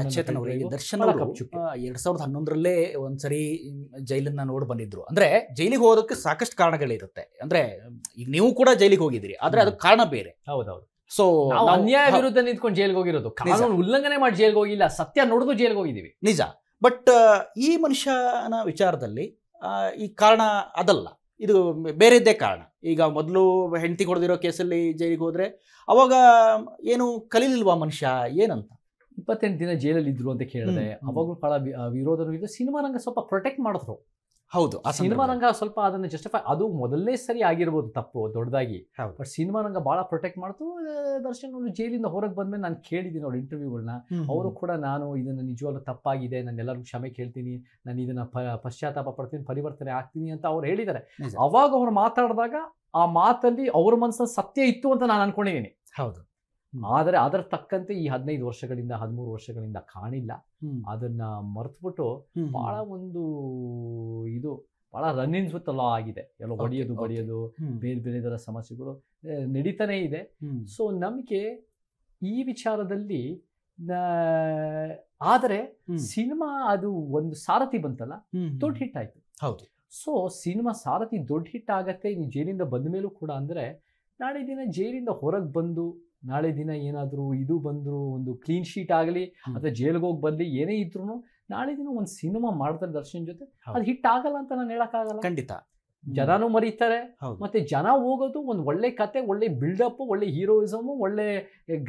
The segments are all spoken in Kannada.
ಅಚೇತನ್ ಅವರಿಗೆ ದರ್ಶನ್ ಅವರು ಎರಡ್ ಸಾವಿರದ ಹನ್ನೊಂದರಲ್ಲೇ ಒಂದ್ಸರಿ ಜೈಲನ್ನ ನೋಡಿ ಬಂದಿದ್ರು ಅಂದ್ರೆ ಜೈಲಿಗೆ ಹೋಗೋದಕ್ಕೆ ಸಾಕಷ್ಟು ಕಾರಣಗಳಿರುತ್ತೆ ಅಂದ್ರೆ ಈಗ ನೀವು ಕೂಡ ಜೈಲಿಗೆ ಹೋಗಿದ್ದೀರಿ ಆದ್ರೆ ಅದಕ್ಕೆ ಕಾರಣ ಬೇರೆ ಹೌದೌದು ಸೊ ಅನ್ಯಾಯ ವಿರುದ್ಧ ನಿಂತ್ಕೊಂಡು ಜೈಲಿಗೆ ಹೋಗಿರೋದು ಕಾನೂನು ಉಲ್ಲಂಘನೆ ಮಾಡಿ ಜೈಲ್ಗೆ ಹೋಗಿಲ್ಲ ಸತ್ಯ ನೋಡಿದ್ರು ಜೈಲಿಗೆ ಹೋಗಿದ್ದೀವಿ ನಿಜ ಬಟ್ ಈ ಮನುಷ್ಯನ ವಿಚಾರದಲ್ಲಿ ಈ ಕಾರಣ ಅದಲ್ಲ ಇದು ಬೇರೆದ್ದೇ ಕಾರಣ ಈಗ ಮೊದಲು ಹೆಂಡತಿ ಹೊಡೆದಿರೋ ಕೇಸಲ್ಲಿ ಜೈಲಿಗೆ ಹೋದ್ರೆ ಅವಾಗ ಏನು ಕಲೀಲಿಲ್ವಾ ಮನುಷ್ಯ ಏನಂತ ಇಪ್ಪತ್ತೆಂಟು ದಿನ ಜೈಲಲ್ಲಿ ಇದ್ರು ಅಂತ ಕೇಳಿದೆ ಅವಾಗಲೂ ಬಹಳ ವಿರೋಧನೂ ಸಿನಿಮಾ ರಂಗ ಸ್ವಲ್ಪ ಪ್ರೊಟೆಕ್ಟ್ ಮಾಡಿದ್ರು ಹೌದು ಆ ಸಿನಿಮಾ ರಂಗ ಸ್ವಲ್ಪ ಅದನ್ನು ಜಸ್ಟಿಫೈ ಅದು ಮೊದಲನೇ ಸರಿ ಆಗಿರ್ಬೋದು ತಪ್ಪು ದೊಡ್ಡದಾಗಿ ಬಟ್ ಸಿನಿಮಾ ರಂಗ ಭಾಳ ಪ್ರೊಟೆಕ್ಟ್ ಮಾಡ್ತು ದರ್ಶನ್ ಅವರು ಜೈಲಿಂದ ಹೊರಗೆ ಬಂದ್ಮೇಲೆ ನಾನು ಕೇಳಿದ್ದೀನಿ ಅವ್ರ ಇಂಟರ್ವ್ಯೂಗಳನ್ನ ಅವರು ಕೂಡ ನಾನು ಇದನ್ನು ನಿಜವಾಗ್ಲೂ ತಪ್ಪಾಗಿದೆ ನಾನು ಎಲ್ಲರಿಗೂ ಕ್ಷಮೆ ಕೇಳ್ತೀನಿ ನಾನು ಇದನ್ನು ಪಶ್ಚಾತ್ತಾಪ ಪಡ್ತೀನಿ ಪರಿವರ್ತನೆ ಆಗ್ತೀನಿ ಅಂತ ಅವ್ರು ಹೇಳಿದ್ದಾರೆ ಅವಾಗ ಅವ್ರು ಮಾತಾಡಿದಾಗ ಆ ಮಾತಲ್ಲಿ ಅವ್ರ ಮನಸ್ಸಲ್ಲಿ ಸತ್ಯ ಇತ್ತು ಅಂತ ನಾನು ಅನ್ಕೊಂಡಿದ್ದೀನಿ ಹೌದು ಆದರೆ ಅದರ ತಕ್ಕಂತೆ ಈ ಹದಿನೈದು ವರ್ಷಗಳಿಂದ ಹದಿಮೂರು ವರ್ಷಗಳಿಂದ ಕಾಣಿಲ್ಲ ಅದನ್ನ ಮರೆತುಬಿಟ್ಟು ಬಹಳ ಒಂದು ಇದು ಬಹಳ ರನ್ನಿಂಗ್ಸ್ ವಿತ್ ಆಗಿದೆ ಎಲ್ಲ ಹೊಡೆಯೋದು ಬಡಿಯೋದು ಬೇರೆ ಬೇರೆ ಥರ ಸಮಸ್ಯೆಗಳು ನಡೀತಾನೆ ಇದೆ ಸೊ ನಮಗೆ ಈ ವಿಚಾರದಲ್ಲಿ ಆದರೆ ಸಿನಿಮಾ ಅದು ಒಂದು ಸಾರಥಿ ಬಂತಲ್ಲ ದೊಡ್ಡ ಹಿಟ್ ಆಯ್ತು ಹೌದು ಸೊ ಸಿನಿಮಾ ಸಾರಥಿ ದೊಡ್ಡ ಹಿಟ್ ಆಗತ್ತೆ ಜೈಲಿಂದ ಬಂದ ಮೇಲೂ ಕೂಡ ಅಂದ್ರೆ ನಾಳೆ ದಿನ ಜೈಲಿಂದ ಹೊರಗೆ ಬಂದು ನಾಳೆ ದಿನ ಏನಾದರೂ ಇದು ಬಂದರೂ ಒಂದು ಕ್ಲೀನ್ ಶೀಟ್ ಆಗಲಿ ಅಥವಾ ಜೈಲಿಗೆ ಹೋಗಿ ಬರಲಿ ಏನೇ ಇದ್ರು ನಾಳೆ ದಿನ ಒಂದು ಸಿನಿಮಾ ಮಾಡ್ತಾರೆ ದರ್ಶನ್ ಜೊತೆ ಅದು ಹಿಟ್ ಆಗಲ್ಲ ಅಂತ ನಾನು ಹೇಳೋಕ್ಕಾಗಲ್ಲ ಖಂಡಿತ ಜನನು ಮರೀತಾರೆ ಮತ್ತೆ ಜನ ಹೋಗೋದು ಒಂದು ಒಳ್ಳೆ ಕತೆ ಒಳ್ಳೆ ಬಿಲ್ಡಪ್ ಒಳ್ಳೆ ಹೀರೋಯಿಸಮ್ ಒಳ್ಳೆ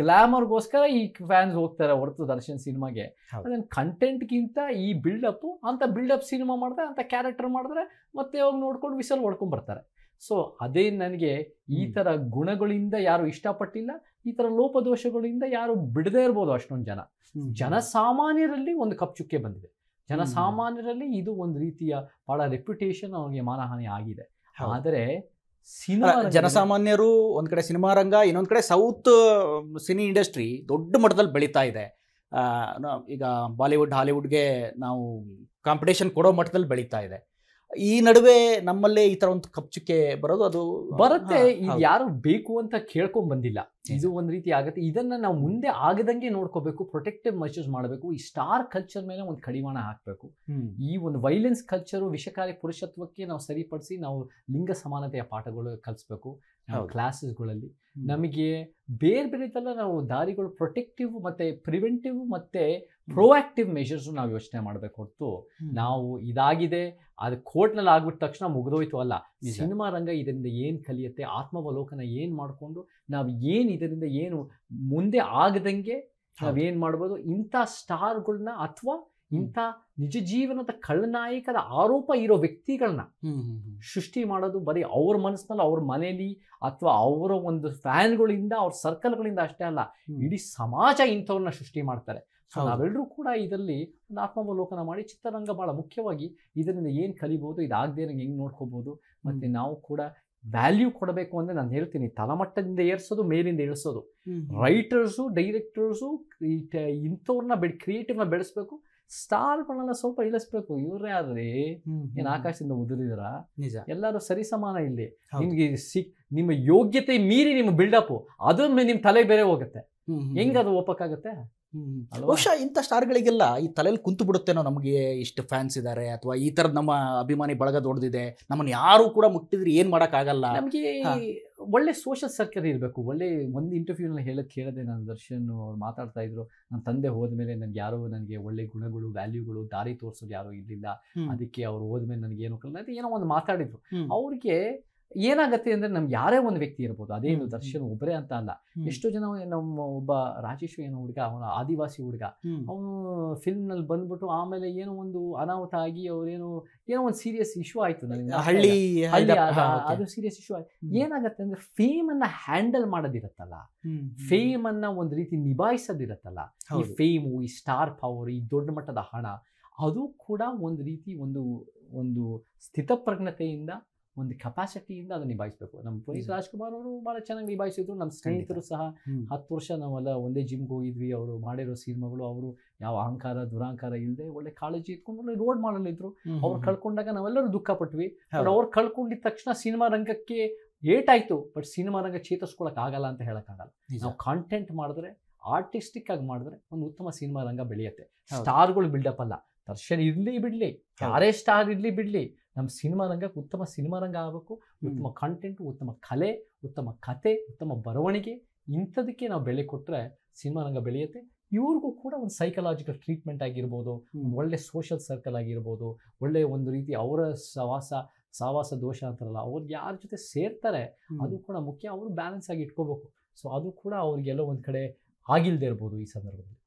ಗ್ಲಾಮರ್ಗೋಸ್ಕರ ಈ ಫ್ಯಾನ್ಸ್ ಹೋಗ್ತಾರೆ ಹೊರತು ದರ್ಶನ್ ಸಿನಿಮಾಗೆ ಅದನ್ನ ಕಂಟೆಂಟ್ಗಿಂತ ಈ ಬಿಲ್ಡಪ್ ಅಂತ ಬಿಲ್ಡಪ್ ಸಿನಿಮಾ ಮಾಡಿದ್ರೆ ಅಂತ ಕ್ಯಾರೆಕ್ಟರ್ ಮಾಡಿದ್ರೆ ಮತ್ತೆ ಹೋಗಿ ನೋಡ್ಕೊಂಡು ವಿಸಲ್ ಹೊಡ್ಕೊಂಡ್ ಬರ್ತಾರೆ ಸೊ ಅದೇ ನನಗೆ ಈ ಥರ ಗುಣಗಳಿಂದ ಯಾರು ಇಷ್ಟಪಟ್ಟಿಲ್ಲ ಈ ಥರ ಲೋಪದೋಷಗಳಿಂದ ಯಾರು ಬಿಡದೇ ಇರ್ಬೋದು ಅಷ್ಟೊಂದು ಜನ ಜನಸಾಮಾನ್ಯರಲ್ಲಿ ಒಂದು ಚುಕ್ಕೆ ಬಂದಿದೆ ಜನಸಾಮಾನ್ಯರಲ್ಲಿ ಇದು ಒಂದು ರೀತಿಯ ಬಹಳ ರೆಪ್ಯುಟೇಷನ್ ಅವನಿಗೆ ಮಾನಹಾನಿ ಆಗಿದೆ ಆದರೆ ಸಿನಿಮಾ ಜನಸಾಮಾನ್ಯರು ಒಂದ್ ಕಡೆ ಸಿನಿಮಾ ರಂಗ ಇನ್ನೊಂದ್ ಕಡೆ ಸೌತ್ ಸಿನಿ ಇಂಡಸ್ಟ್ರಿ ದೊಡ್ಡ ಮಟ್ಟದಲ್ಲಿ ಬೆಳೀತಾ ಇದೆ ಈಗ ಬಾಲಿವುಡ್ ಹಾಲಿವುಡ್ಗೆ ನಾವು ಕಾಂಪಿಟೇಷನ್ ಕೊಡೋ ಮಟ್ಟದಲ್ಲಿ ಬೆಳೀತಾ ಇದೆ ಈ ನಡುವೆ ನಮ್ಮಲ್ಲೇ ಈ ತರ ಒಂದು ಕಪ್ಚಿಕೆ ಬರೋದು ಅದು ಬರುತ್ತೆ ಯಾರು ಬೇಕು ಅಂತ ಕೇಳ್ಕೊಂಡ್ ಬಂದಿಲ್ಲ ಇದು ಒಂದ್ ರೀತಿ ಆಗುತ್ತೆ ಇದನ್ನ ನಾವು ಮುಂದೆ ಆಗದಂಗೆ ನೋಡ್ಕೋಬೇಕು ಪ್ರೊಟೆಕ್ಟಿವ್ ಮೆಷರ್ಸ್ ಮಾಡಬೇಕು ಈ ಸ್ಟಾರ್ ಕಲ್ಚರ್ ಮೇಲೆ ಒಂದು ಕಡಿವಾಣ ಹಾಕ್ಬೇಕು ಈ ಒಂದು ವೈಲೆನ್ಸ್ ಕಲ್ಚರು ವಿಷಕಾರಿ ಪುರುಷತ್ವಕ್ಕೆ ನಾವು ಸರಿಪಡಿಸಿ ನಾವು ಲಿಂಗ ಸಮಾನತೆಯ ಪಾಠಗಳು ಕಲಿಸ್ಬೇಕು ಕ್ಲಾಸಸ್ಗಳಲ್ಲಿ ನಮಗೆ ಬೇರೆ ಬೇರೆ ಥರ ನಾವು ದಾರಿಗಳು ಪ್ರೊಟೆಕ್ಟಿವ್ ಮತ್ತೆ ಪ್ರಿವೆಂಟಿವ್ ಮತ್ತೆ ಪ್ರೊಆಕ್ಟಿವ್ ಮೆಷರ್ಸ್ ನಾವು ಯೋಚನೆ ಮಾಡಬೇಕು ಹೊರತು ನಾವು ಇದಾಗಿದೆ ಅದು ಕೋರ್ಟ್ನಲ್ಲಿ ಆಗ್ಬಿಟ್ಟ ತಕ್ಷಣ ಮುಗಿದೋಯ್ತು ಅಲ್ಲ ಈ ಸಿನಿಮಾ ರಂಗ ಇದರಿಂದ ಏನು ಕಲಿಯುತ್ತೆ ಆತ್ಮಾವಲೋಕನ ಏನು ಮಾಡಿಕೊಂಡು ನಾವು ಏನು ಇದರಿಂದ ಏನು ಮುಂದೆ ಆಗದಂಗೆ ನಾವೇನು ಮಾಡ್ಬೋದು ಇಂಥ ಸ್ಟಾರ್ಗಳನ್ನ ಅಥವಾ ಇಂಥ ನಿಜ ಜೀವನದ ಖಳನಾಯಕದ ಆರೋಪ ಇರೋ ವ್ಯಕ್ತಿಗಳನ್ನ ಸೃಷ್ಟಿ ಮಾಡೋದು ಬರೀ ಅವ್ರ ಮನಸ್ಸಿನಲ್ಲಿ ಅವ್ರ ಮನೇಲಿ ಅಥವಾ ಅವರ ಒಂದು ಫ್ಯಾನ್ಗಳಿಂದ ಅವ್ರ ಸರ್ಕಲ್ಗಳಿಂದ ಅಷ್ಟೇ ಅಲ್ಲ ಇಡೀ ಸಮಾಜ ಇಂಥವ್ರನ್ನ ಸೃಷ್ಟಿ ಮಾಡ್ತಾರೆ ಸೊ ನಾವೆಲ್ಲರೂ ಕೂಡ ಇದರಲ್ಲಿ ಒಂದು ಆತ್ಮಾವಲೋಕನ ಮಾಡಿ ಚಿತ್ರರಂಗ ಬಹಳ ಮುಖ್ಯವಾಗಿ ಇದರಿಂದ ಏನು ಕಲಿಬಹುದು ಇದಾಗದೇ ನಂಗೆ ಹೆಂಗೆ ನೋಡ್ಕೋಬೋದು ಮತ್ತೆ ನಾವು ಕೂಡ ವ್ಯಾಲ್ಯೂ ಕೊಡಬೇಕು ಅಂದರೆ ನಾನು ಹೇಳ್ತೀನಿ ತಲಮಟ್ಟದಿಂದ ಏರ್ಸೋದು ಮೇಲಿಂದ ಇಳಿಸೋದು ರೈಟರ್ಸು ಡೈರೆಕ್ಟರ್ಸು ಇಂಥವ್ರನ್ನ ಬೆಳೆ ಕ್ರಿಯೇಟಿವ್ನ ಬೆಳೆಸ್ಬೇಕು ಸ್ಟಾರ್ಗಳನ್ನೆಲ್ಲ ಸ್ವಲ್ಪ ಇಳಿಸ್ಬೇಕು ಇವ್ರೇ ಆದ್ರಿ ಏನ್ ಆಕಾಶದಿಂದ ಉದುರಿದ್ರ ಎಲ್ಲರೂ ಸರಿಸಮಾನ ಇಲ್ಲಿ ನಿಮ್ಗೆ ಸಿಕ್ ನಿಮ್ಮ ಯೋಗ್ಯತೆ ಮೀರಿ ನಿಮ್ಮ ಬಿಲ್ಡಪ್ ಅದೊಮ್ಮೆ ನಿಮ್ ತಲೆ ಬೇರೆ ಹೋಗುತ್ತೆ ಹೆಂಗ ಅದು ಒಪ್ಪಕ್ಕಾಗತ್ತೆ ಬಹುಶಃ ಇಂಥ ಸ್ಟಾರ್ಗಳಿಗೆಲ್ಲ ಈ ತಲೆಯಲ್ಲಿ ಕುಂತು ಬಿಡುತ್ತೇನೋ ನಮಗೆ ಇಷ್ಟು ಫ್ಯಾನ್ಸ್ ಇದ್ದಾರೆ ಅಥವಾ ಈ ಥರದ ನಮ್ಮ ಅಭಿಮಾನಿ ಬಳಗ ದೊಡ್ಡದಿದೆ ನಮ್ಮನ್ನು ಯಾರು ಕೂಡ ಮುಟ್ಟಿದ್ರೆ ಏನು ಮಾಡೋಕ್ಕಾಗಲ್ಲ ನಮಗೆ ಒಳ್ಳೆ ಸೋಷಲ್ ಸರ್ಕಲ್ ಇರಬೇಕು ಒಳ್ಳೆ ಒಂದು ಇಂಟರ್ವ್ಯೂನಲ್ಲಿ ಹೇಳಕ್ ಕೇಳದೆ ನಾನು ದರ್ಶನ್ ಅವ್ರು ಮಾತಾಡ್ತಾ ಇದ್ರು ನನ್ನ ತಂದೆ ಹೋದ್ಮೇಲೆ ನನ್ಗೆ ಯಾರೋ ನನಗೆ ಒಳ್ಳೆ ಗುಣಗಳು ವ್ಯಾಲ್ಯೂಗಳು ದಾರಿ ತೋರಿಸೋದು ಯಾರೋ ಇರಲಿಲ್ಲ ಅದಕ್ಕೆ ಅವ್ರು ಹೋದ್ಮೇಲೆ ನನಗೆ ಏನು ಏನೋ ಒಂದು ಮಾತಾಡಿದ್ರು ಅವ್ರಿಗೆ ಏನಾಗುತ್ತೆ ಅಂದ್ರೆ ನಮ್ಗೆ ಯಾರೇ ಒಂದು ವ್ಯಕ್ತಿ ಇರ್ಬೋದು ಅದೇನು ದರ್ಶನ್ ಒಬ್ಬರೇ ಅಂತ ಅಲ್ಲ ಎಷ್ಟೋ ಜನ ನಮ್ಮ ಒಬ್ಬ ರಾಜೇಶ್ ಏನೋ ಹುಡುಗ ಅವನ ಆದಿವಾಸಿ ಹುಡುಗ ಅವನು ಫಿಲ್ಮ್ ನಲ್ಲಿ ಬಂದ್ಬಿಟ್ಟು ಆಮೇಲೆ ಏನೋ ಒಂದು ಅನಾಹುತ ಆಗಿ ಅವ್ರೇನು ಏನೋ ಒಂದು ಸೀರಿಯಸ್ ಇಶ್ಯೂ ಆಯ್ತು ನನಗೆ ಹಳ್ಳಿ ಅದು ಸೀರಿಯಸ್ ಇಶ್ಯೂ ಆಯ್ತು ಏನಾಗತ್ತೆ ಅಂದ್ರೆ ಫೇಮ್ ಅನ್ನ ಹ್ಯಾಂಡಲ್ ಮಾಡೋದಿರತ್ತಲ್ಲ ಫೇಮ್ ಅನ್ನ ಒಂದು ರೀತಿ ನಿಭಾಯಿಸೋದಿರತ್ತಲ್ಲ ಈ ಫೇಮು ಈ ಸ್ಟಾರ್ ಪವರ್ ಈ ದೊಡ್ಡ ಮಟ್ಟದ ಹಣ ಅದು ಕೂಡ ಒಂದು ರೀತಿ ಒಂದು ಒಂದು ಸ್ಥಿತಪ್ರಜ್ಞತೆಯಿಂದ ಒಂದು ಕೆಪಾಸಿಟಿಯಿಂದ ಅದನ್ನ ನಿಭಾಯಿಸಬೇಕು ನಮ್ಮ ಪುನೀತ್ ರಾಜ್ಕುಮಾರ್ ಅವರು ಭಾಳ ಚೆನ್ನಾಗಿ ನಿಭಾಯಿಸಿದ್ರು ನಮ್ಮ ಸ್ನೇಹಿತರು ಸಹ ಹತ್ತು ವರ್ಷ ನಾವೆಲ್ಲ ಒಂದೇ ಜಿಮ್ಗೆ ಹೋಗಿದ್ವಿ ಅವರು ಮಾಡಿರೋ ಸಿನಿಮಾಗಳು ಅವರು ಯಾವ ಅಹಂಕಾರ ದುರಾಂಕಾರ ಇಲ್ಲದೆ ಒಳ್ಳೆ ಕಾಳಜಿ ಇಟ್ಕೊಂಡು ರೋಡ್ ಮಾಡಲಿದ್ರು ಅವ್ರು ಕಳ್ಕೊಂಡಾಗ ನಾವೆಲ್ಲರೂ ದುಃಖ ಪಟ್ವಿ ಅವ್ರು ಕಳ್ಕೊಂಡಿದ ತಕ್ಷಣ ಸಿನಿಮಾ ರಂಗಕ್ಕೆ ಏಟಾಯ್ತು ಬಟ್ ಸಿನಿಮಾ ರಂಗ ಚೇತರಿಸ್ಕೊಳಕ್ ಆಗಲ್ಲ ಅಂತ ಹೇಳಕ್ಕಾಗಲ್ಲ ನಾವು ಕಾಂಟೆಂಟ್ ಮಾಡಿದ್ರೆ ಆರ್ಟಿಸ್ಟಿಕ್ ಆಗಿ ಮಾಡಿದ್ರೆ ಒಂದು ಉತ್ತಮ ಸಿನಿಮಾ ರಂಗ ಬೆಳೆಯುತ್ತೆ ಸ್ಟಾರ್ಗಳು ಬಿಲ್ಡಪ್ ಅಲ್ಲ ದರ್ಶನ್ ಇರ್ಲಿ ಬಿಡ್ಲಿ ಯಾರೇ ಸ್ಟಾರ್ ಇರ್ಲಿ ಬಿಡ್ಲಿ ನಮ್ಮ ಸಿನಿಮಾ ರಂಗಕ್ಕೆ ಉತ್ತಮ ಸಿನಿಮಾ ರಂಗ ಆಗಬೇಕು ಉತ್ತಮ ಕಂಟೆಂಟ್ ಉತ್ತಮ ಕಲೆ ಉತ್ತಮ ಕತೆ ಉತ್ತಮ ಬರವಣಿಗೆ ಇಂಥದಕ್ಕೆ ನಾವು ಬೆಲೆ ಕೊಟ್ಟರೆ ಸಿನಿಮಾ ರಂಗ ಬೆಳೆಯುತ್ತೆ ಇವ್ರಿಗೂ ಕೂಡ ಒಂದು ಸೈಕಲಾಜಿಕಲ್ ಟ್ರೀಟ್ಮೆಂಟ್ ಆಗಿರ್ಬೋದು ಒಳ್ಳೆ ಸೋಷಿಯಲ್ ಸರ್ಕಲ್ ಆಗಿರ್ಬೋದು ಒಳ್ಳೆ ಒಂದು ರೀತಿ ಅವರ ಸವಾಸ ಸಹವಾಸ ದೋಷ ಅಂತಾರಲ್ಲ ಅವ್ರು ಯಾರ ಜೊತೆ ಸೇರ್ತಾರೆ ಅದು ಕೂಡ ಮುಖ್ಯ ಅವರು ಬ್ಯಾಲೆನ್ಸ್ ಆಗಿ ಇಟ್ಕೋಬೇಕು ಸೊ ಅದು ಕೂಡ ಅವ್ರಿಗೆಲ್ಲೋ ಒಂದು ಕಡೆ ಆಗಿಲ್ದೇ ಇರ್ಬೋದು ಈ ಸಂದರ್ಭದಲ್ಲಿ